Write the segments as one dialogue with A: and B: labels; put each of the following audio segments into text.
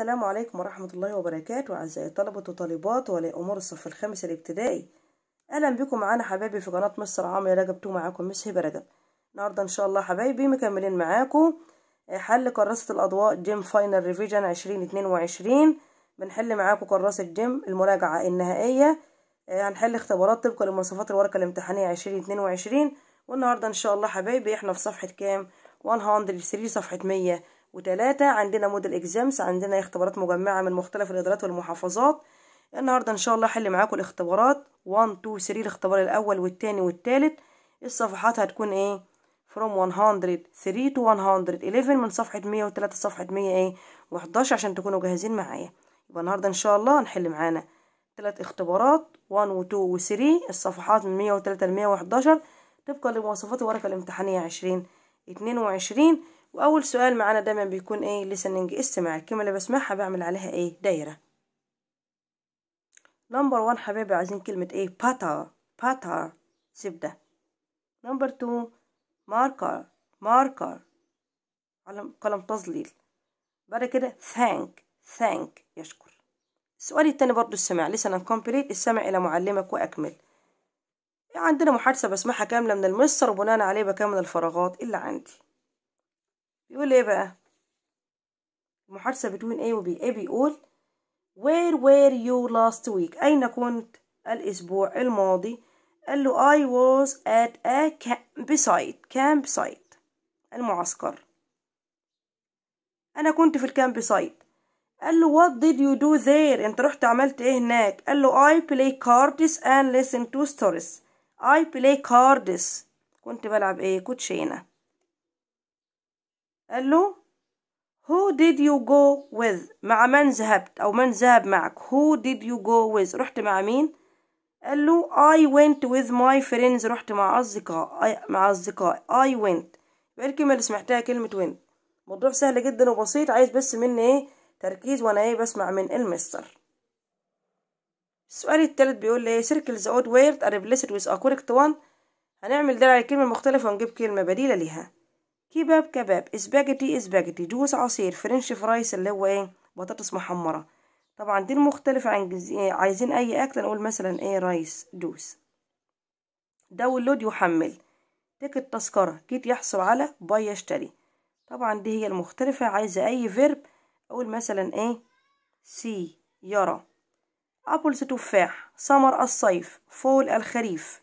A: السلام عليكم ورحمة الله وبركاته أعزائي طلبة وطالبات ولي أمور الصف الخامس الابتدائي أهلا بكم معانا حبايبي في قناة مستر عمرو رجب تو معاكم مس هبة رجب النهاردة إن شاء الله حبايبي مكملين معاكم آه، حل كراسة الأضواء جيم فاينل ريفيجن عشرين اتنين وعشرين بنحل معاكم كراسة جيم المراجعة النهائية آه، هنحل اختبارات طبقا لمواصفات الورقة الامتحانية عشرين اتنين وعشرين والنهاردة إن شاء الله حبايبي إحنا في صفحة كام 103 صفحة 100 وتلاتة عندنا موديل اكزامس عندنا اختبارات مجمعة من مختلف الإدارات والمحافظات النهاردة إن شاء الله هحل معاكم الاختبارات 1 2 3 الاختبار الأول والتاني والتالت الصفحات هتكون ايه from 103 to 111 من صفحة 103 لصفحة 100 ايه 11 عشان تكونوا جاهزين معايا يبقى النهاردة إن شاء الله هنحل معانا تلات اختبارات 1 و 2 و 3 الصفحات من 103 ل 111 طبقا لمواصفات الورقة الامتحانية 20 22 واول سؤال معانا دايما بيكون ايه listening استماع الكلمه اللي بسمعها بعمل عليها ايه دايره نمبر 1 حبايبي عايزين كلمه ايه butter butter زبده نمبر 2 marker marker قلم قلم تظليل بعد كده thank thank يشكر السؤال التاني برضو لسه أنا كومبليت السمع إلى معلمك وأكمل عندنا محادثة بسمعها كاملة من المصر وبناء عليه بكامل الفراغات اللي عندي بيقول ايه بقى المحادثة بتوين A وB A بيقول Where were you last week أين كنت الأسبوع الماضي قال له I was at a campsite campsite المعسكر أنا كنت في الكامب سايت قال له what did you do there انت رحت عملت ايه هناك قال له I play cards and listen to stories I play cards كنت بلعب ايه كوتشينه قال له Who did you go with مع من ذهبت أو من ذهب معك Who did you go with رحت مع مين قال له I went with my friends رحت مع أصدقاء مع أصدقائي I went يبقى الكلمة اللي سمعتها كلمة went موضوع سهل جدا وبسيط عايز بس مني ايه تركيز وانا ايه بسمع من المستر السؤال التالت بيقول لي circle the odd word are replaced with a correct one هنعمل ده على كلمة مختلفة ونجيب كلمة بديلة ليها كباب كباب اسباجيتي اسباجيتي جوز عصير فرنش فرايس اللي هو ايه بطاطس محمره طبعا دي المختلفه عن جز... عايزين اي اكل نقول مثلا ايه رايس دوس داونلود يحمل تيك التذكره جيت يحصل على باي يشتري طبعا دي هي المختلفه عايزه اي فيرب اقول مثلا ايه سي يرى ابلز تفاح سمر الصيف فول الخريف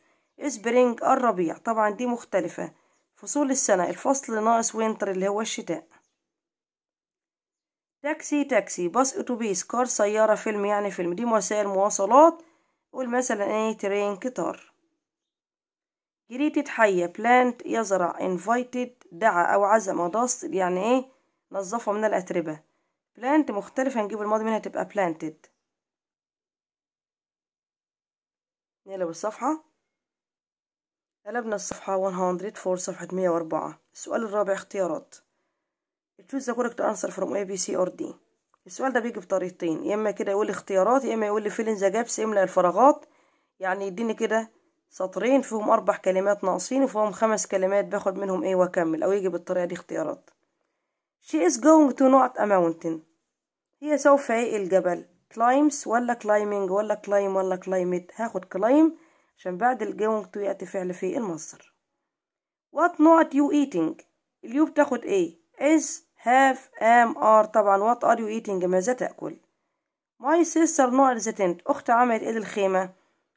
A: سبرينج الربيع طبعا دي مختلفه فصول السنة الفصل ناقص وينتر اللي هو الشتاء تاكسي تاكسي باص اتوبيس كار سيارة فيلم يعني فيلم دي وسائل مواصلات قول مثلا ايه ترين قطار جريتد حية بلانت يزرع انفايتد دعا او عزم ضاص يعني ايه نظفه من الاتربة بلانت مختلفة نجيب الماضي منها تبقى بلانتد نقلب الصفحة قلبنا الصفحة فور صفحة 104 السؤال الرابع اختيارات choose the correct answer from A, B, C or D السؤال ده بيجي بطريقتين يا إما كده يقول لي اختيارات يا إما يقول لي fill in the gaps املأ الفراغات يعني يديني كده سطرين فيهم أربع كلمات ناقصين وفيهم خمس كلمات باخد منهم إيه وأكمل أو يجي بالطريقة دي اختيارات She is going to not a mountain هي سوف إيه الجبل climbs ولا climbing ولا climb ولا climate هاخد climb عشان بعد الجوينج تو يأتي فعل في المصدر وات نوت يو eating اليو بتاخد ايه is هاف ام ار طبعا وات ار يو ايتنج ماذا تاكل ماي سيستر نوع ذا تنت اختي عملت ايه الخيمه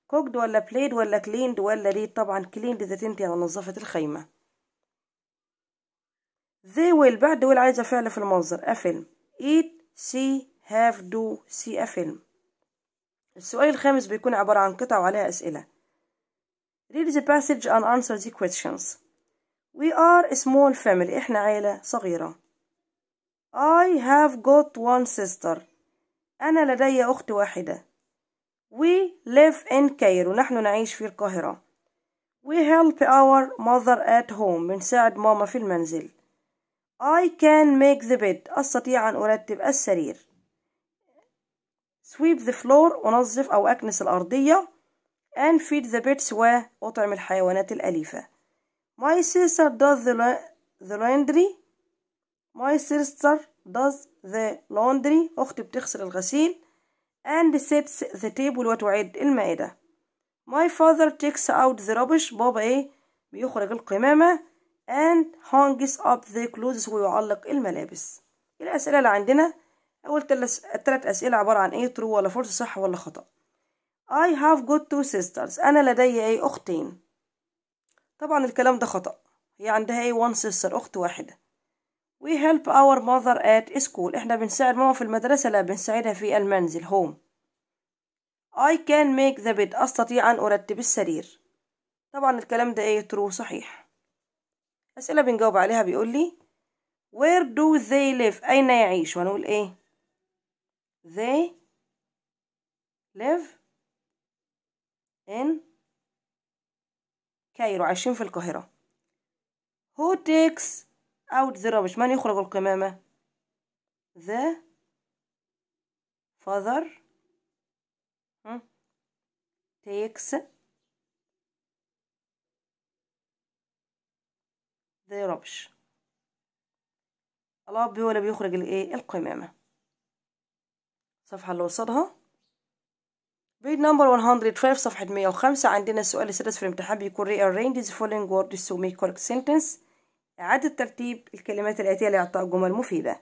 A: كوكد ولا بليد ولا كليند ولا ريد طبعا كليند ذا تنت يعني نظفت الخيمه they will بعد will عايزه فعل في المصدر افلم eat see have do see افلم السؤال الخامس بيكون عباره عن قطع وعليها اسئله Read the passage and answer the questions. We are a small family. إحنا عيلة صغيرة. I have got one sister. أنا لدي أخت واحدة. We live in Cairo. نحن نعيش في القاهرة. We help our mother at home. بنساعد ماما في المنزل. I can make the bed. أستطيع أن أرتب السرير. sweep the floor. أنظف أو أكنس الأرضية. and feed the pets وأطعم الحيوانات الأليفة my sister does the, the laundry my sister does the laundry أختي بتغسل الغسيل and sets the table وتعد المائدة my father takes out the rubbish بابا إيه بيخرج القمامة and hangs up the clothes ويعلق الملابس الأسئلة اللي عندنا أول تلت أسئلة عبارة عن إيه true ولا false صح ولا خطأ I have got two sisters أنا لدي أي أختين طبعا الكلام ده خطأ هي عندها أي one sister أخت واحدة We help our mother at school إحنا بنساعد ماما في المدرسة لا بنساعدها في المنزل home I can make the bed أستطيع أن أرتب السرير طبعا الكلام ده إيه true صحيح أسئلة بنجاوب عليها بيقول لي Where do they live أين يعيش ونقول إيه They live كايرو عايشين في القاهرة who takes out the rubbish من يخرج القمامة the father takes the rubbish الأب هو إيه، اللي بيخرج الإيه القمامة الصفحة اللي قصادها Read نمبر 112 صفحة 105 عندنا السؤال السادس في الامتحان بيكون rearrange the following words to make correct sentence إعادة ترتيب الكلمات الآتية لإعطاء جمل مفيدة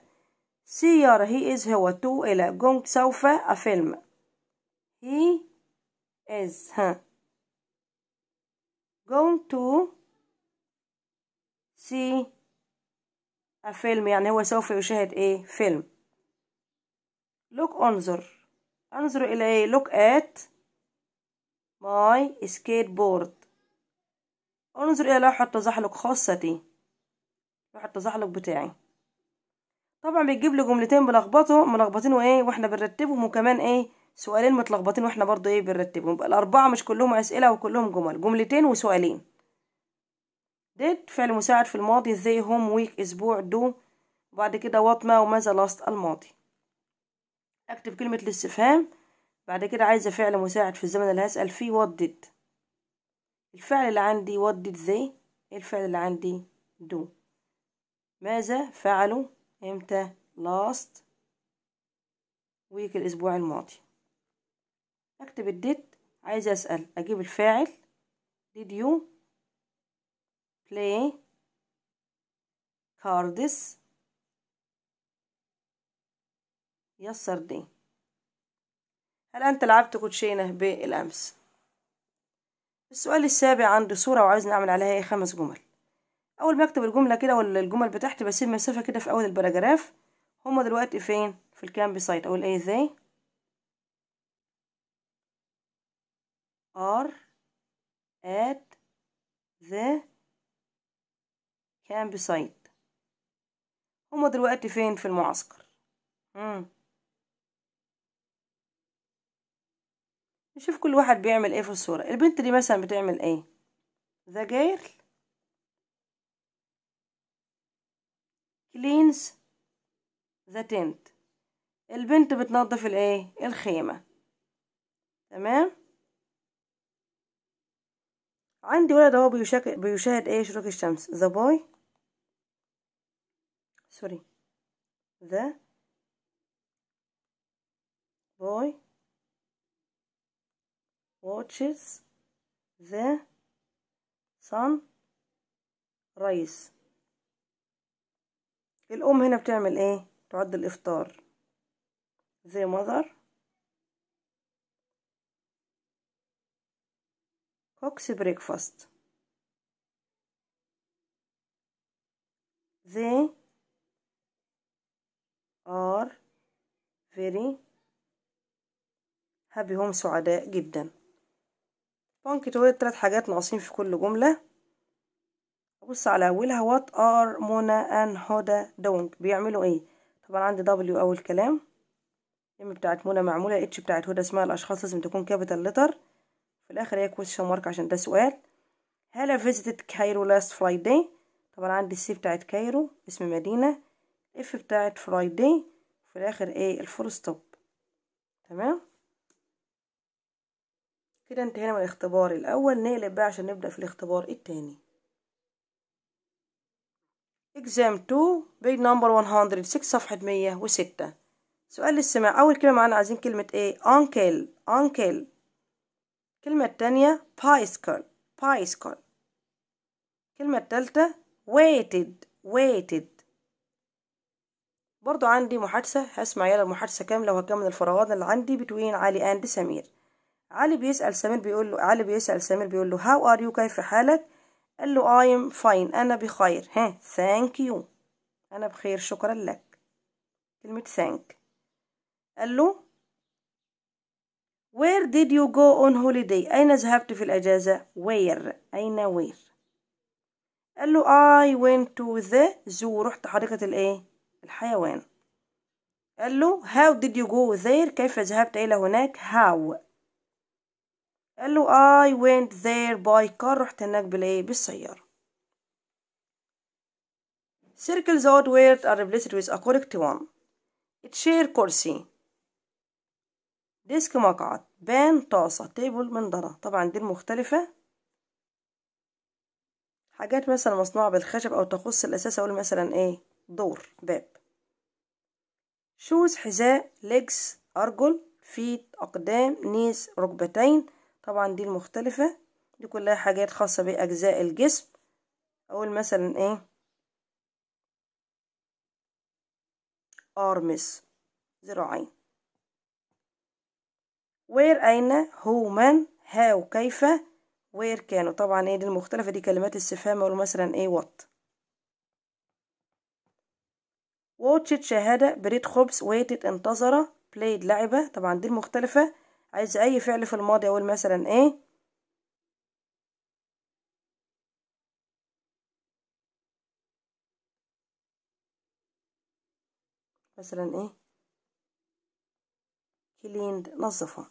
A: سيارة هي إز هو تو إلى جونج سوف أفلم هي إز ها جونج تو سي أفيلم يعني هو سوف يشاهد ايه فيلم لوك انظر انظروا لوك look at my skateboard انظر الى لوحة تزحلق خاصتي لوحة التزحلق بتاعي طبعا بيجيب لي جملتين بلخبطه ملخبطين وايه واحنا بنرتبهم وكمان ايه سؤالين متلخبطين واحنا برضو ايه بنرتبهم يبقى الاربعه مش كلهم اسئله وكلهم جمل جملتين وسؤالين ديت فعل مساعد في الماضي زي هوم ويك اسبوع دو وبعد كده وات ما وماذا لاست الماضي اكتب كلمة الاستفهام بعد كده عايزة فعل مساعد في الزمن اللي هسأل فيه ودد الفعل اللي عندي ودد ذي إيه الفعل اللي عندي دو ماذا فعلوا امتى لاست ويك الاسبوع الماضي اكتب الديت عايزة اسأل اجيب الفاعل did you play cards يسر دي هل أنت لعبت كوتشينة بالأمس؟ السؤال السابع عندي صورة وعايز نعمل عليها إيه؟ خمس جمل أول ما أكتب الجملة كده ولا الجمل بتاعتي بسيب مسافة كده في أول البراجراف هما دلوقتي فين؟ في الكامب سايت أقول إيه إزاي؟ آت ذا كامب سايت هما دلوقتي فين في المعسكر مم. نشوف كل واحد بيعمل ايه في الصورة البنت دي مثلا بتعمل ايه ذا كلينز ذا تنت البنت بتنظف الايه الخيمة تمام عندي ولد اهو بيشاهد ايه شروق الشمس ذا بوي سوري ذا بوي watches the sun rise الأم هنا بتعمل إيه؟ تعد الإفطار the mother cooks breakfast they are very happy هم سعداء جداً بانك تقول ثلاث حاجات ناقصين في كل جملة بص على أولها وات ار منى أن هدى دونج بيعملوا إيه طبعا عندي دبليو أول كلام الام بتاعت منى معمولة اتش بتاعت هدى اسمها الأشخاص لازم تكون كابيتال لتر في الآخر هي كويشن مارك عشان ده سؤال هلا فيزيتد كايرو لاست فرايداي طبعا عندي السي بتاعت كايرو اسم مدينة اف بتاعت فرايداي في الآخر ايه الفول ستوب تمام كده انتهينا من الاختبار الاول نقلب بقى عشان نبدا في الاختبار التاني exam 2 page number 106 صفحه 106 سؤال للسماع اول كلمه معانا عايزين كلمه ايه uncle uncle الكلمه التانية بايسكل بايسكل الكلمه التالتة waited waited برضو عندي محادثة هسمع يلا المحادثة كاملة وهكمل الفراغات اللي عندي بتوين علي أند سمير علي بيسأل سمير بيقول له علي بيسأل سمير بيقول له هاو ار يو كيف حالك قال له اي ام فاين أنا بخير ها ثانك يو أنا بخير شكرا لك كلمة ثانك قال له وير ديد يو جو اون هوليداي أين ذهبت في الأجازة وير أين وير؟ قال له اي وينت تو ذا زو رحت حديقة الإيه الحيوان قال له هاو ديد يو جو ذير كيف ذهبت إلى هناك هاو قال له I went there by car رحت هناك بالايه بالسيارة circles outward are replaced with a correct one chair كرسي ديسك مقعد بان طاسة تيبل منضرة طبعا دي المختلفة حاجات مثلا مصنوعة بالخشب أو تخص الأساس أقول مثلا إيه دور باب شوز حذاء legs أرجل فيت أقدام نيس ركبتين طبعا دي المختلفة دي كلها حاجات خاصة بأجزاء الجسم أقول مثلا إيه أرمس ذراعين وير أين هو من هاو كيف وير كانوا طبعا ايه دي المختلفة دي كلمات استفهام أقول مثلا ايه وات واتشت شهادة بريد خبز ويتت انتظر بلايد لعبة طبعا دي المختلفة عايز اي فعل في الماضي اقول مثلا ايه مثلا ايه كليند نظفها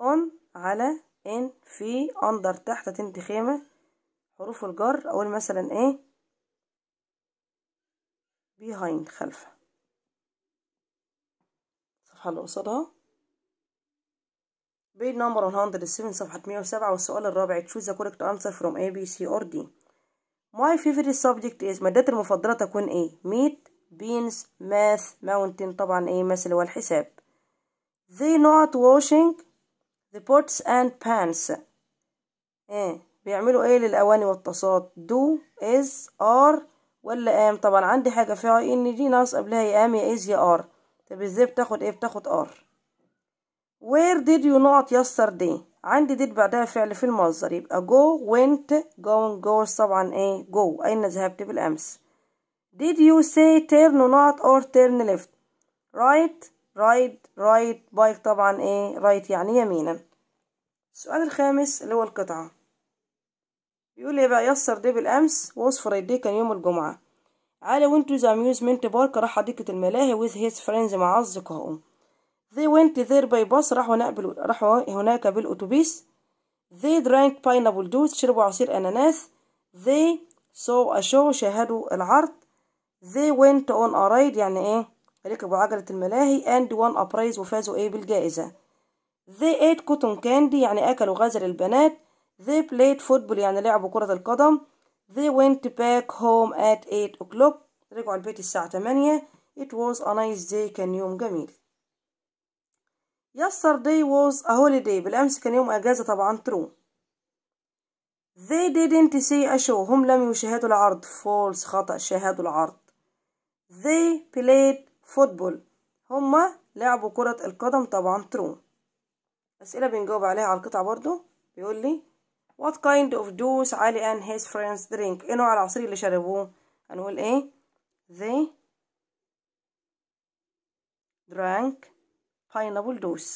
A: اون على ان في اندر تحت تنت خيمة حروف الجر اقول مثلا ايه بيهايند خلفه الصفحة اللي قصادها Page نمبر 107 صفحة 107 والسؤال الرابع choose the correct answer from A, B, C or D. My favorite subject is مادتي المفضلة تكون إيه؟ meat, beans, math, mountain طبعا إيه هو الحساب. They not washing the pots and pans. إيه بيعملوا إيه للأواني والطاسات؟ do, is, are ولا am طبعا عندي حاجة فيها إن دي ناقص قبلها يا am يا is يا are. طب إزاي بتاخد إيه؟ بتاخد are. where did you not yesterday عندي did بعدها فعل في المصدر يبقى go went going goes طبعا ايه go اين ذهبت بالامس did you say turn not or turn left right right right bike طبعا ايه right يعني يمينا السؤال الخامس اللي هو القطعة بيقول ايه بقى يسر دي بالامس واصفر دي كان يوم الجمعة على went ذا أميوزمنت بارك راح حديقة الملاهي with his friends مع أصدقائه They went there by bus راحوا هناك بال... راحوا هناك بالأتوبيس They drank pineapple juice شربوا عصير أناناس They saw a show شاهدوا العرض They went on a ride يعني إيه ركبوا عجلة الملاهي and won a prize وفازوا إيه بالجائزة They ate cotton candy يعني أكلوا غزل البنات They played football يعني لعبوا كرة القدم They went back home at 8 o'clock رجعوا البيت الساعة 8 It was a nice day كان يوم جميل Yesterday was a holiday بالأمس كان يوم أجازة طبعا true They didn't see a show هم لم يشاهدوا العرض false خطأ شاهدوا العرض They played football هما لعبوا كرة القدم طبعا true أسئلة بنجاوب عليها على القطع برضو بيقول لي What kind of juice علي and his friends drink ايه نوع العصير اللي شربوه هنقول ايه They drank pineapple juice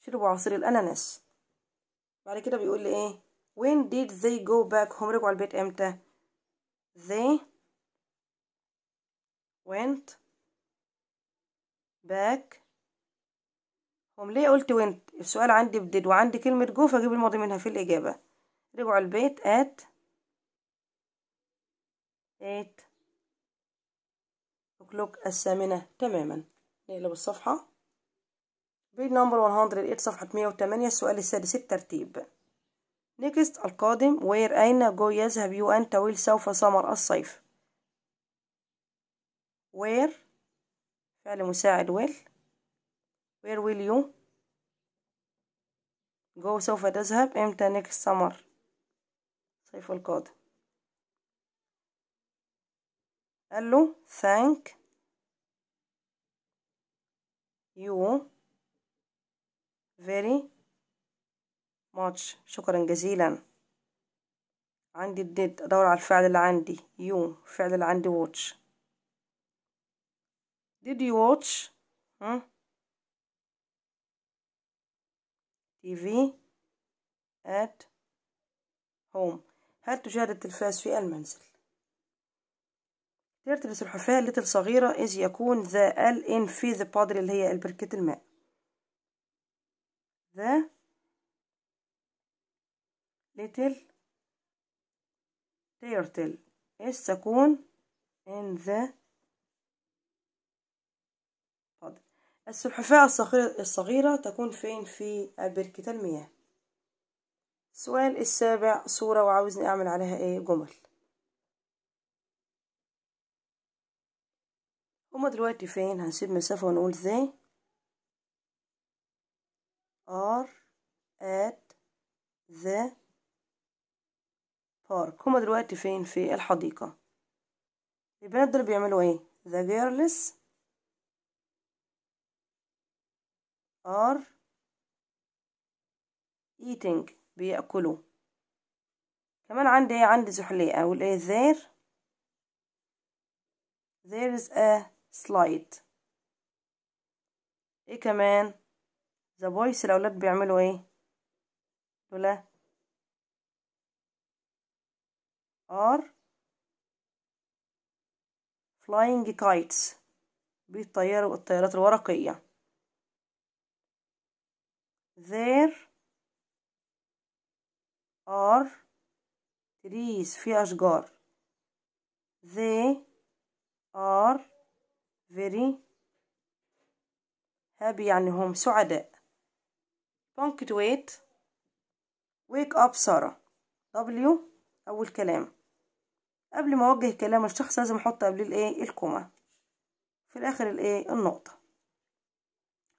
A: شربوا عصير الأناناس بعد كده بيقول لي إيه when did they go back هم رجعوا البيت إمتى they went back هم ليه قلت went السؤال عندي بديد وعندي كلمة جو فأجيب الماضي منها في الإجابة رجعوا البيت at ذات وكلوك الثامنة تماما نقلب الصفحة بيج نمبر 108 صفحة 108 السؤال السادس الترتيب نيكست القادم وير أين جو يذهب يو أنت ويل سوف سمر الصيف وير فعل مساعد ويل وير ويل يو جو سوف تذهب امتى نيكست سمر صيف القادم قال له thank you very much شكرا جزيلا عندي did ادور على الفعل اللي عندي you الفعل اللي عندي watch did you watch ها TV at home هل تشاهد التلفاز في المنزل ترتبس الحفاة لتل صغيرة إذ يكون ذا ال إن في ذا بادر اللي هي البركة الماء ذا لتل تيرتل إذ تكون إن ذا السلحفاة السلحفاة الصغيرة تكون فين في بركة المياه السؤال السابع صورة وعاوزني أعمل عليها إيه جمل هما دلوقتي فين هنسيب مسافة ونقول they are at the park هما دلوقتي فين في الحديقة البنات دول بيعملوا ايه the girls are eating بيأكلوا كمان عندي ايه عندي زحليقة اقول ايه there there is a سلايد ايه كمان ذا بويس الاولاد بيعملوا ايه دول ار فلاينج كايتس بيطيروا الطيارات الورقية there are trees في أشجار they are very happy يعني هم سعداء punctuate wake up سارة W أول كلام قبل ما أوجه كلام الشخص لازم أحط قبل الإيه الكومة في الآخر الإيه النقطة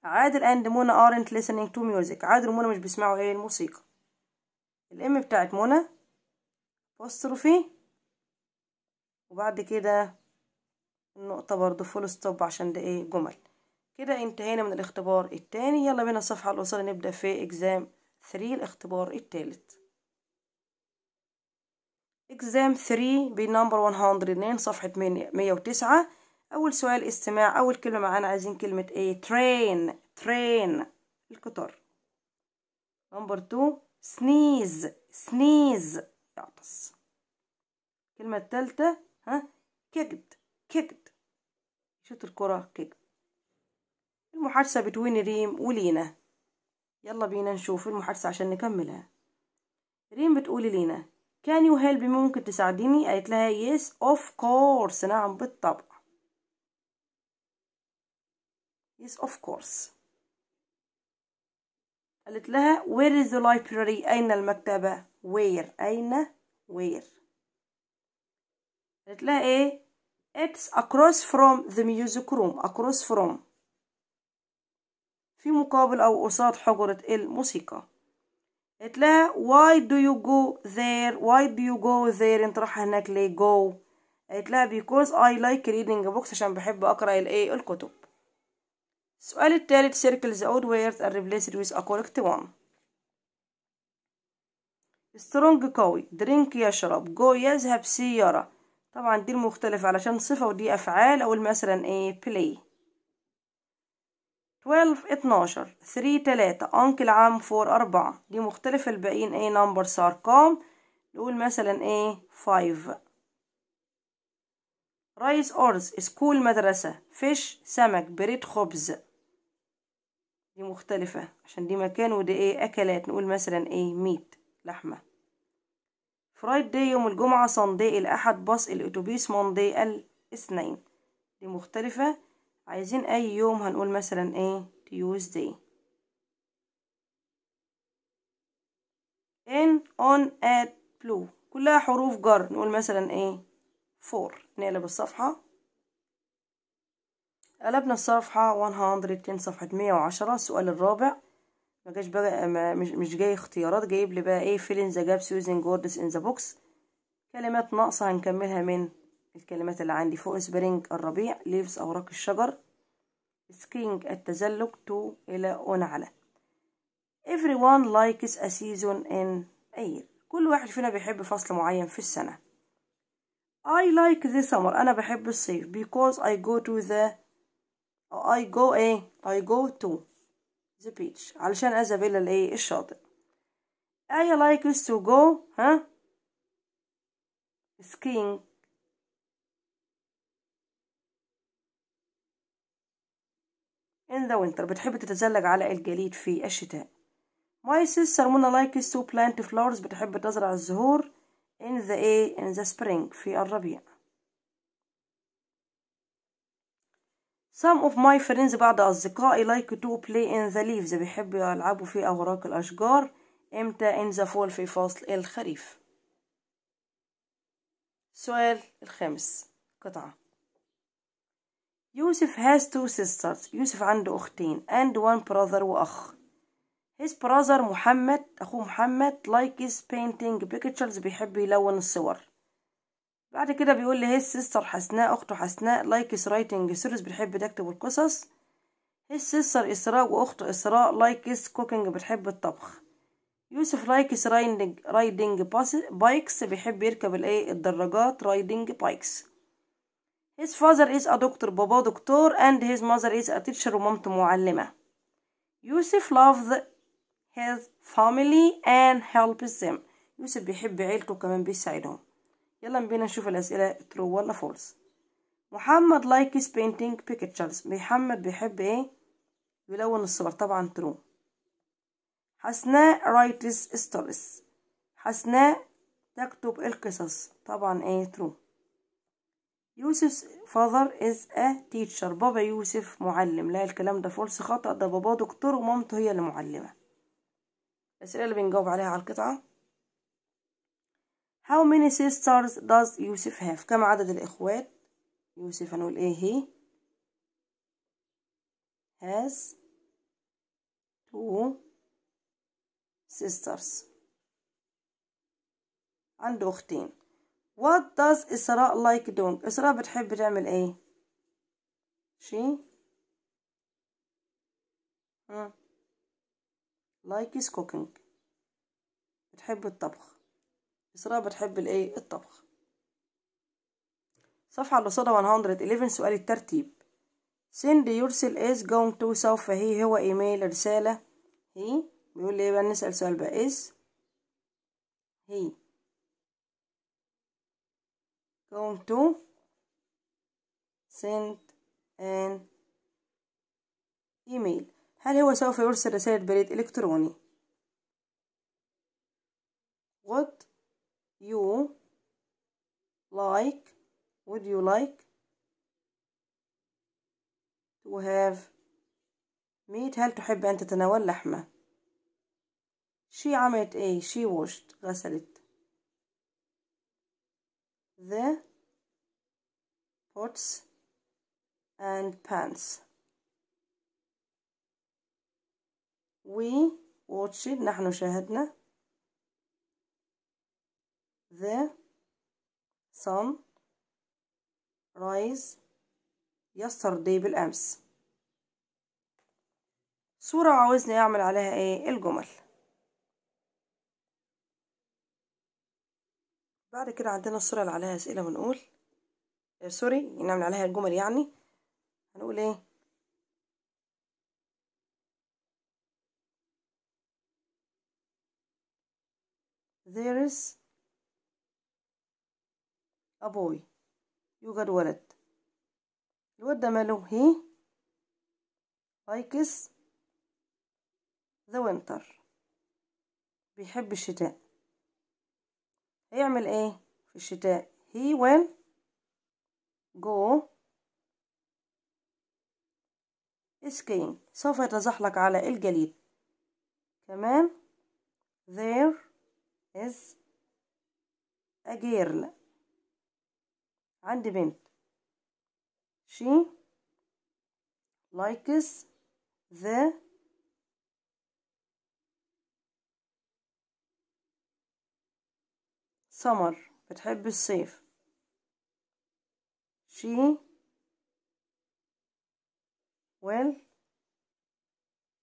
A: عادل and منى aren't listening to music عادل ومنى مش بيسمعوا إيه الموسيقى الإم بتاعت منى apostrophe وبعد كده النقطة برضو فول ستوب عشان ده ايه جمل كده انتهينا من الاختبار التاني يلا بينا الصفحة الوصولة نبدأ في اكزام 3 الاختبار التالت اكزام 3 بنمبر 102 صفحة 109 اول سؤال استماع اول كلمة معانا عايزين كلمة ايه ترين ترين القطار نمبر 2 سنيز سنيز يعطس الكلمة التالتة ها كيكد كيكد شوط الكرة كده المحادثة بتوين ريم ولينا يلا بينا نشوف المحادثة عشان نكملها ريم بتقول لينا كان يو هيلب ممكن تساعديني نعم، قالت لها يس اوف كورس نعم بالطبع يس اوف كورس قالت لها وير از ذا library أين المكتبة وير أين وير قالت لها ايه It's across from the music room across from في مقابل أو قصاد حجرة الموسيقى قلت لها why do you go there why do you go there انت رايحة هناك ليه go قلت لها because I like reading books عشان بحب أقرأ الإيه الكتب السؤال التالت circle the odd words and replace it with a correct one strong قوي drink يشرب go يذهب سيارة طبعا دي المختلفة علشان صفة ودي أفعال أقول مثلا إيه play 12 اتناشر 3 تلاتة أنكل عام 4 أربعة دي مختلفة الباقيين إيه numbers أرقام نقول مثلا إيه 5 رايس أرز سكول مدرسة فيش سمك بريد خبز دي مختلفة عشان دي مكان ودي إيه أكلات نقول مثلا إيه ميت لحمة فرايد داي يوم الجمعة صندي الأحد باص الأتوبيس موندي الاثنين دي مختلفة عايزين أي يوم هنقول مثلا إيه تيوزداي إن أون آت بلو كلها حروف جر نقول مثلا إيه فور نقلب الصفحة قلبنا الصفحة 110 صفحة 110 السؤال الرابع ما جاش بقى مش, مش جاي اختيارات جايب لي بقى ايه فيلينز جاب جابس جوردس ان ذا بوكس كلمات ناقصه هنكملها من الكلمات اللي عندي فوق سبرينج الربيع ليفز اوراق الشجر سكينج التزلج تو الى ونعلى everyone likes a season in a year كل واحد فينا بيحب فصل معين في السنه I like the summer أنا بحب الصيف because I go to the I go إيه I go to the beach علشان أزابيلا الإيه الشاطئ I like us to go ها huh? skiing in the winter بتحب تتزلج على الجليد في الشتاء my sister Mona likes to plant flowers بتحب تزرع الزهور in the in the spring في الربيع Some of my friends بعض أصدقائي like to play in the leaves بيحبوا يلعبوا في أوراق الأشجار إمتى in the fall في فصل الخريف سؤال الخامس قطعة يوسف has two sisters يوسف عنده أختين and one brother وأخ his brother محمد أخوه محمد likes painting pictures بيحب يلون الصور بعد كده بيقول لي هي سيستر حسناء اخته حسناء لايكس رايتنج سيريز بتحب تكتب القصص هي سيستر اسراء واخته اسراء لايكس كوكينج بتحب الطبخ يوسف لايكس رايدنج رايدنج بايكس بيحب يركب الايه الدراجات رايدنج بايكس his father is a doctor بابا دكتور and his mother is a teacher ومامته معلمة يوسف loves his family and helps them يوسف بيحب عيلته كمان بيساعدهم يلا بينا نشوف الأسئلة true ولا false محمد لايكس painting pictures محمد بيحب ايه يلون الصور طبعا true حسناء رايتس stories حسناء تكتب القصص طبعا ايه true يوسف father is a teacher بابا يوسف معلم لا الكلام ده فولس خطأ ده باباه دكتور ومامته هي اللي معلمة الأسئلة اللي بنجاوب عليها على القطعة How many sisters does يوسف have كم عدد الإخوات يوسف هنقول إيه هي has two sisters عنده أختين What does إسراء like doing إسراء بتحب تعمل إيه she hmm. likes cooking بتحب الطبخ إسراء بتحب الإيه الطبخ صفحة اللي قصادها 111 سؤال الترتيب send يرسل is going to سوف هي هو ايميل رسالة هي بيقول لي إيه بقى نسأل سؤال بقى is هي going to send an إيميل هل هو سوف يرسل رسالة بريد إلكتروني what you like would you like to have meat هل تحب أن تتناول لحمة she عملت ايه she washed غسلت the pots and pans we watched نحن شاهدنا the sun rise yesterday بالأمس صورة عاوزني أعمل عليها إيه الجمل بعد كده عندنا الصورة اللي عليها أسئلة بنقول آه، سوري نعمل عليها الجمل يعني هنقول إيه there is أبوي يوجد ولد الولد ده ماله هي لايكس ذا وينتر بيحب الشتاء هيعمل ايه في الشتاء هي will go skiing سوف يتزحلق على الجليد كمان there is a girl عندي بنت she likes the summer بتحب الصيف she will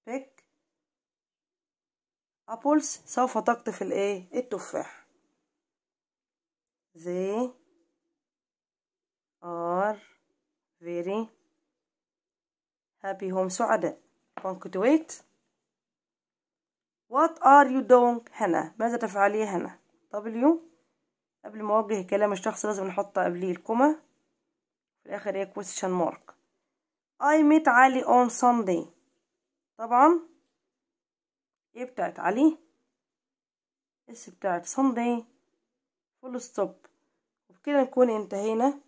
A: pick apples سوف تقطف الايه التفاح they ار فيري هابي هم سعداء تويت وات ار يو دونك هنا ماذا تفعلي هنا دبليو قبل ما أوجه كلام الشخص لازم نحط قبليه الكومة في الآخر هي كويستشن مارك اي ميت علي اون ساندي طبعا ايه بتاعت علي اس إيه بتاعت ساندي فول ستوب وبكده نكون انتهينا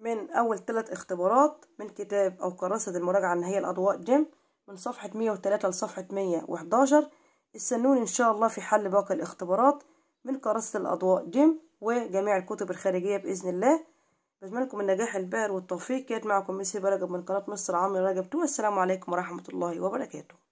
A: من أول ثلاث اختبارات من كتاب أو كراسة المراجعة النهائية الأضواء جيم من صفحة 103 لصفحة 111 استنوني إن شاء الله في حل باقي الاختبارات من كراسة الأضواء جيم وجميع الكتب الخارجية بإذن الله بتمنى لكم النجاح الباهر والتوفيق كانت معكم ميسي برجب من قناة مصر عمرو رجب والسلام عليكم ورحمة الله وبركاته